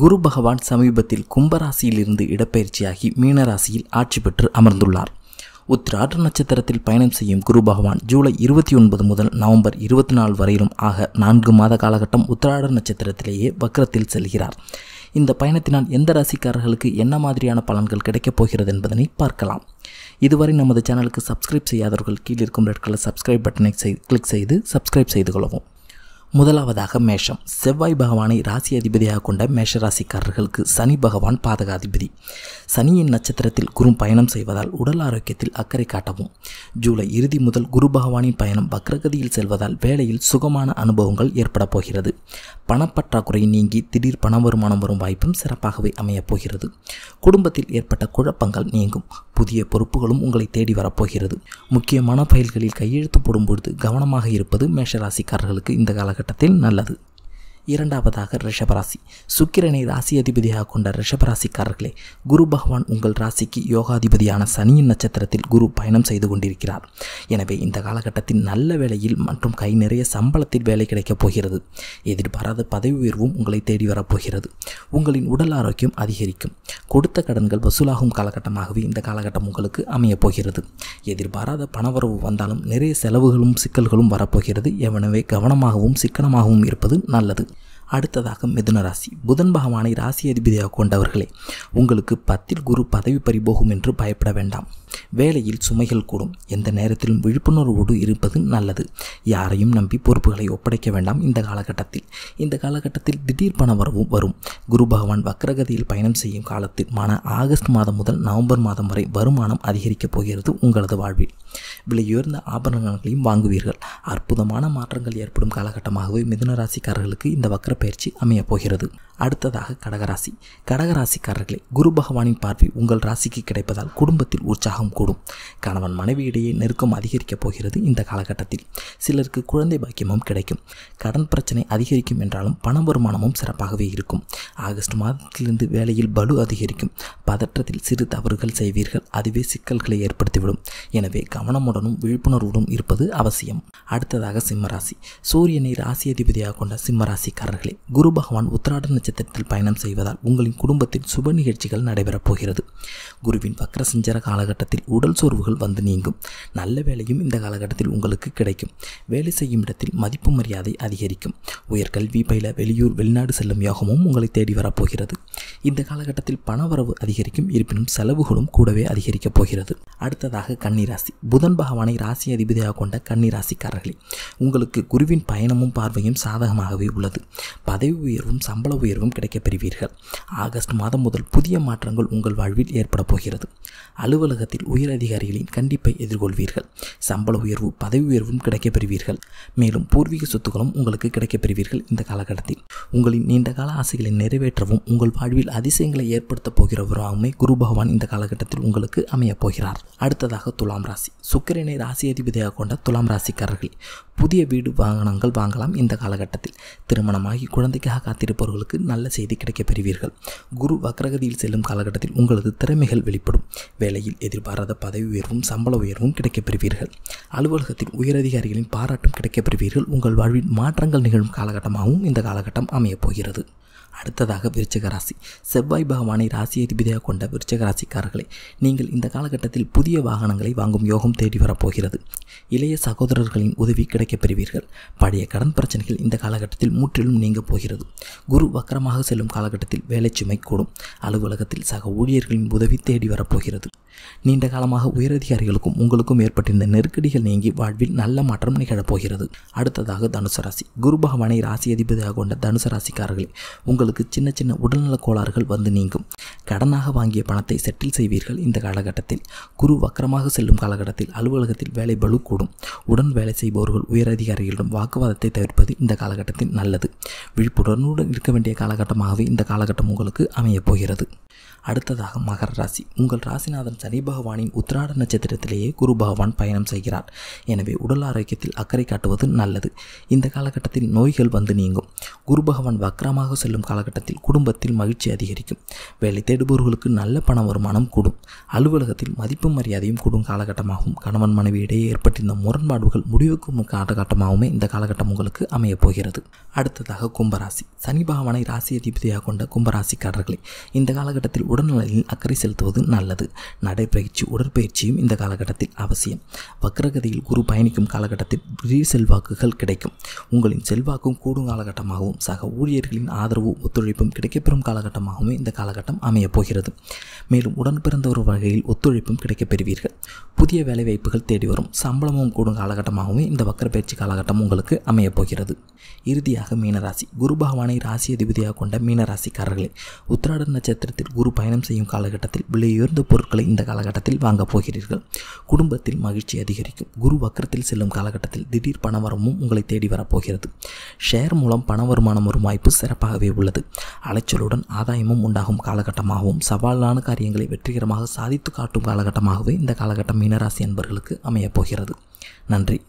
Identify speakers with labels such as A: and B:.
A: குரு பகவான் சமீபத்தில் கும்பராசியிலிருந்து இடப்பெயர்ச்சியாகி மீனராசியில் ஆட்சி பெற்று அமர்ந்துள்ளார் உத்திராட்ட நட்சத்திரத்தில் பயணம் செய்யும் குரு பகவான் ஜூலை இருபத்தி ஒன்பது முதல் நவம்பர் இருபத்தி நாலு வரையிலும் ஆக நான்கு மாத காலகட்டம் உத்திராட நட்சத்திரத்திலேயே வக்கரத்தில் செல்கிறார் இந்த பயணத்தினால் எந்த ராசிக்காரர்களுக்கு என்ன மாதிரியான பலன்கள் கிடைக்கப் போகிறது என்பதனை பார்க்கலாம் இதுவரை நமது சேனலுக்கு சப்ஸ்கிரைப் செய்யாதவர்கள் கீழே இருக்கும் ரெட் கலர் சப்ஸ்கிரைப் பட்டனை கிளிக் செய்து சப்ஸ்கிரைப் செய்து கொள்ளவும் முதலாவதாக மேஷம் செவ்வாய் பகவானை ராசி அதிபதியாக கொண்ட மேஷ ராசிக்காரர்களுக்கு சனி பகவான் பாதகாதிபதி சனியின் நட்சத்திரத்தில் குரு பயணம் செய்வதால் உடல் ஆரோக்கியத்தில் அக்கறை காட்டவும் ஜூலை இறுதி முதல் குரு பகவானின் பயணம் வக்ரகதியில் செல்வதால் வேலையில் சுகமான அனுபவங்கள் ஏற்பட போகிறது பணப்பற்றாக்குறை நீங்கி திடீர் பண வருமானம் வரும் வாய்ப்பும் சிறப்பாகவே அமையப் போகிறது குடும்பத்தில் ஏற்பட்ட குழப்பங்கள் நீங்கும் புதிய பொறுப்புகளும் உங்களை தேடி வரப்போகிறது முக்கியமான பயில்களில் கையெழுத்து போடும்பொழுது கவனமாக இருப்பது மேஷராசிக்காரர்களுக்கு இந்த காலகட்டம் காலகட்டத்தில் நல்லது இரண்டாவதாக ரிஷபராசி சுக்கிரனை ராசி அதிபதியாக கொண்ட ரிஷபராசிக்காரர்களே குரு பகவான் உங்கள் ராசிக்கு யோகாதிபதியான சனியின் நட்சத்திரத்தில் குரு பயணம் செய்து கொண்டிருக்கிறார் எனவே இந்த காலகட்டத்தில் நல்ல வேலையில் மற்றும் கை நிறைய சம்பளத்தில் வேலை கிடைக்கப் போகிறது எதிர்பாராத பதவி உயர்வும் உங்களை தேடி வரப்போகிறது உங்களின் உடல் ஆரோக்கியம் அதிகரிக்கும் கொடுத்த கடன்கள் வசூலாகும் காலகட்டமாகவே இந்த காலகட்டம் உங்களுக்கு அமையப் போகிறது எதிர்பாராத பணவரவு வந்தாலும் நிறைய செலவுகளும் சிக்கல்களும் வரப்போகிறது எவனவே கவனமாகவும் சிக்கனமாகவும் இருப்பது நல்லது அடுத்ததாக மிதுன ராசி புதன் பகவானை ராசி அதிபதியாக கொண்டவர்களே உங்களுக்கு பத்தில் குரு பதவி பறிபோகும் என்று பயப்பட வேண்டாம் வேலையில் சுமைகள் கூடும் எந்த நேரத்திலும் விழிப்புணர்வோடு இருப்பது நல்லது யாரையும் நம்பி பொறுப்புகளை ஒப்படைக்க வேண்டாம் இந்த காலகட்டத்தில் இந்த காலகட்டத்தில் திடீர் பண வரவும் வரும் குரு பகவான் வக்ரகதியில் பயணம் செய்யும் காலத்தில் மான ஆகஸ்ட் மாதம் முதல் நவம்பர் மாதம் வரை வருமானம் அதிகரிக்கப் போகிறது உங்களது வாழ்வில் விலையுயர்ந்த ஆபரணங்களையும் வாங்குவீர்கள் அற்புதமான மாற்றங்கள் ஏற்படும் காலகட்டமாகவே மிதுன ராசிக்காரர்களுக்கு இந்த வக்ர பயிற்சி அமையப் போகிறது அடுத்ததாக கடகராசி கடகராசிக்காரர்களே குரு பகவானின் பார்வை உங்கள் ராசிக்கு கிடைப்பதால் குடும்பத்தில் உற்சாகம் கூடும் கணவன் மனைவியிடையே நெருக்கம் அதிகரிக்கப் போகிறது இந்த காலகட்டத்தில் சிலருக்கு குழந்தை பாக்கியமும் கிடைக்கும் கடன் பிரச்சனை அதிகரிக்கும் என்றாலும் பண வருமானமும் சிறப்பாகவே இருக்கும் ஆகஸ்ட் மாதத்திலிருந்து வேலையில் பலு அதிகரிக்கும் பதற்றத்தில் சிறு தவறுகள் செய்வீர்கள் அதுவே சிக்கல்களை ஏற்படுத்திவிடும் எனவே கவனமுடனும் விழிப்புணர்வுடன் இருப்பது அவசியம் அடுத்ததாக சிம்மராசி சூரியனை ராசி அதிபதியாக கொண்ட சிம்மராசிக்காரர்களே குரு பகவான் உத்திராட நட்சத்திரத்தில் பயணம் செய்வதால் உங்களின் குடும்பத்தில் சுப நிகழ்ச்சிகள் நடைபெறப் போகிறது குருவின் வக்ர சஞ்சர காலகட்டத்தில் உடல் சோர்வுகள் வந்து நீங்கும் நல்ல வேலையும் இந்த காலகட்டத்தில் உங்களுக்கு கிடைக்கும் வேலை செய்யும் இடத்தில் மதிப்பு மரியாதை அதிகரிக்கும் உயர்கல்வி பயில வெளியூர் வெளிநாடு செல்லும் யோகமும் உங்களை தேடி வரப்போகிறது இந்த காலகட்டத்தில் பணவரவு அதிகரிக்கும் இருப்பினும் செலவுகளும் கூடவே அதிகரிக்கப் போகிறது அடுத்ததாக கன்னிராசி புதன் பகவானை ராசி அதிபதியாக கொண்ட கன்னிராசிக்காரர்களே உங்களுக்கு குருவின் பயணமும் பார்வையும் சாதகமாகவே உள்ளது பதவி உயர்வும் சம்பள உயர்வும் உயர்வும் கிடைக்கப் பெறுவீர்கள் ஆகஸ்ட் மாதம் முதல் புதிய மாற்றங்கள் உங்கள் வாழ்வில் ஏற்பட போகிறது அலுவலகத்தில் உயரதிகாரிகளின் கண்டிப்பை எதிர்கொள்வீர்கள் சம்பள உயர்வு பதவி உயர்வும் கிடைக்கப் பெறுவீர்கள் மேலும் பூர்வீக சொத்துக்களும் உங்களுக்கு கிடைக்கப் பெறுவீர்கள் இந்த காலகட்டத்தில் உங்களின் நீண்டகால ஆசைகளை நிறைவேற்றவும் உங்கள் வாழ்வில் அதிசயங்களை ஏற்படுத்தப் போகிறவராகவுமே குரு பகவான் இந்த காலகட்டத்தில் உங்களுக்கு அமையப் போகிறார் அடுத்ததாக துலாம் ராசி சுக்கிரனை ராசி அதிபதியாக கொண்ட துலாம் ராசிக்காரர்கள் புதிய வீடு வாகனங்கள் வாங்கலாம் இந்த காலகட்டத்தில் திருமணமாகி குழந்தைக்காக காத்திருப்பவர்களுக்கு நல்ல செய்தி கிடைக்கப் பெறுவீர்கள் குரு வக்ரகதியில் செல்லும் காலகட்டத்தில் உங்களது திறமைகள் வெளிப்படும் வேலையில் எதிர்பாராத பதவி உயர்வும் சம்பள உயர்வும் கிடைக்கப் பெறுவீர்கள் அலுவலகத்தில் உயரதிகாரிகளின் பாராட்டும் கிடைக்கப் பெறுவீர்கள் உங்கள் வாழ்வில் மாற்றங்கள் நிகழும் காலகட்டமாகவும் இந்த காலகட்டம் அமையப் போகிறது அடுத்ததாக விருச்சக ராசி செவ்வாய் பகவானை ராசி அதிபதியாக கொண்ட விருச்சக ராசிக்காரர்களே நீங்கள் இந்த காலகட்டத்தில் புதிய வாகனங்களை வாங்கும் யோகம் தேடி வரப்போகிறது இளைய சகோதரர்களின் உதவி கிடைக்க கிடைக்கப் பெறுவீர்கள் பழைய கடன் பிரச்சனைகள் இந்த காலகட்டத்தில் முற்றிலும் நீங்க போகிறது குரு வக்கரமாக செல்லும் காலகட்டத்தில் வேலை சுமை கூடும் அலுவலகத்தில் சக ஊழியர்களின் உதவி தேடி வரப்போகிறது நீண்ட காலமாக உயரதிகாரிகளுக்கும் உங்களுக்கும் ஏற்பட்டிருந்த நெருக்கடிகள் நீங்கி வாழ்வில் நல்ல மாற்றம் நிகழப்போகிறது அடுத்ததாக தனுசு ராசி குரு பகவானை ராசி அதிபதியாக கொண்ட தனுசு ராசிக்காரர்களே உங்களுக்கு சின்ன சின்ன உடல்நல கோளாறுகள் வந்து நீங்கும் கடனாக வாங்கிய பணத்தை செட்டில் செய்வீர்கள் இந்த காலகட்டத்தில் குரு வக்கரமாக செல்லும் காலகட்டத்தில் அலுவலகத்தில் வேலை பலு கூடும் உடன் வேலை செய்பவர்கள் உயரதிகாரிகளிடம் வாக்குவாதத்தை தவிர்ப்பது இந்த காலகட்டத்தில் நல்லது விழிப்புணர்வுடன் இருக்க வேண்டிய காலகட்டமாகவே இந்த காலகட்டம் உங்களுக்கு அமையப் போகிறது அடுத்ததாக மகர ராசி உங்கள் ராசிநாதன் சனி பகவானின் உத்ராட நட்சத்திரத்திலேயே குரு பகவான் பயணம் செய்கிறார் எனவே உடல் ஆரோக்கியத்தில் அக்கறை காட்டுவது நல்லது இந்த காலகட்டத்தில் நோய்கள் வந்து நீங்கும் குரு பகவான் வக்கரமாக செல்லும் காலகட்டத்தில் குடும்பத்தில் மகிழ்ச்சி அதிகரிக்கும் வேலை தேடுபவர்களுக்கு நல்ல பண வருமானம் கூடும் அலுவலகத்தில் மதிப்பு மரியாதையும் கூடும் காலகட்டமாகவும் கணவன் மனைவி இடையே ஏற்பட்டிருந்த முரண்பாடுகள் முடிவுக்கு காலகட்டமாகவுமே இந்த காலகட்டம் உங்களுக்கு அமையப் போகிறது அடுத்ததாக கும்பராசி சனி பகவானை ராசி அதிபதியாக கொண்ட கும்பராசிக்காரர்களே இந்த காலகட்டத்தில் உடல்நலனில் அக்கறை செலுத்துவது நல்லது நடைப்பயிற்சி உடற்பயிற்சியும் இந்த காலகட்டத்தில் அவசியம் வக்ரகதியில் குரு பயணிக்கும் காலகட்டத்தில் திடீர் செல்வாக்குகள் கிடைக்கும் உங்களின் செல்வாக்கும் கூடும் காலகட்டமாகவும் சக ஊழியர்களின் ஆதரவு ஒத்துழைப்பும் கிடைக்கப்பெறும் காலகட்டமாகவும் இந்த காலகட்டம் அமையப் போகிறது மேலும் உடன் பிறந்த ஒரு வகையில் ஒத்துழைப்பும் கிடைக்கப் பெறுவீர்கள் புதிய வேலைவாய்ப்புகள் தேடி வரும் சம்பளமும் கூடும் காலகட்டமாகவும் இந்த வக்கர பயிற்சி காலகட்டம் உங்களுக்கு அமையப் போகிறது இறுதியாக மீனராசி குரு பகவானை ராசி அதிபதியாக கொண்ட மீனராசிக்காரர்களே உத்திராட நட்சத்திரத்தில் குரு பயணம் செய்யும் காலகட்டத்தில் விலையுயர்ந்த பொருட்களை இந்த காலகட்டத்தில் வாங்கப் போகிறீர்கள் குடும்பத்தில் மகிழ்ச்சி அதிகரிக்கும் குரு வக்கரத்தில் செல்லும் காலகட்டத்தில் திடீர் பணவரமும் உங்களை தேடி வரப்போகிறது ஷேர் மூலம் பண வருமானம் வரும் வாய்ப்பு சிறப்பாகவே உள்ளது அலைச்சலுடன் ஆதாயமும் உண்டாகும் காலகட்டமாகவும் சவாலான காரியங்களை வெற்றிகரமாக சாதித்து காட்டும் காலகட்டமாகவே இந்த காலகட்டம் மீனராசி அன்பர்களுக்கு அமையப்போகிறது நன்றி